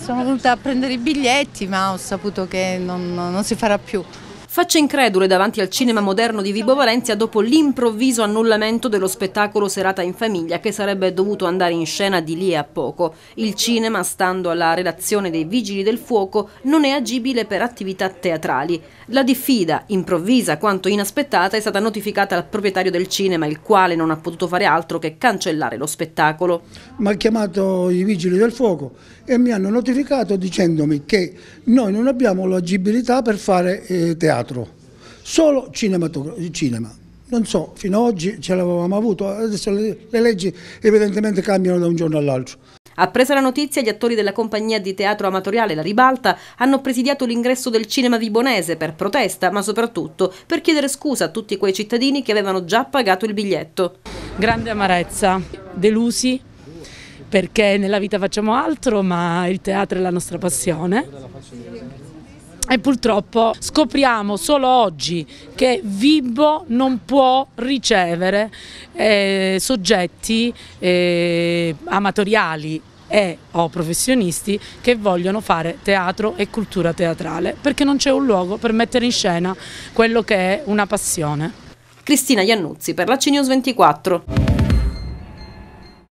Sono venuta a prendere i biglietti ma ho saputo che non, non si farà più. Facce incredule davanti al cinema moderno di Vibo Valencia dopo l'improvviso annullamento dello spettacolo Serata in famiglia che sarebbe dovuto andare in scena di lì a poco. Il cinema, stando alla relazione dei Vigili del Fuoco, non è agibile per attività teatrali. La diffida, improvvisa quanto inaspettata, è stata notificata al proprietario del cinema, il quale non ha potuto fare altro che cancellare lo spettacolo. Mi ha chiamato i Vigili del Fuoco e mi hanno notificato dicendomi che noi non abbiamo l'agibilità per fare eh, teatro teatro, solo cinema. Non so, fino ad oggi ce l'avevamo avuto, adesso le, le leggi evidentemente cambiano da un giorno all'altro. Appresa la notizia, gli attori della compagnia di teatro amatoriale La Ribalta hanno presidiato l'ingresso del cinema vibonese per protesta, ma soprattutto per chiedere scusa a tutti quei cittadini che avevano già pagato il biglietto. Grande amarezza, delusi, perché nella vita facciamo altro, ma il teatro è la nostra passione. E purtroppo scopriamo solo oggi che Vibbo non può ricevere eh, soggetti eh, amatoriali e o professionisti che vogliono fare teatro e cultura teatrale perché non c'è un luogo per mettere in scena quello che è una passione. Cristina Iannuzzi per la CNews 24.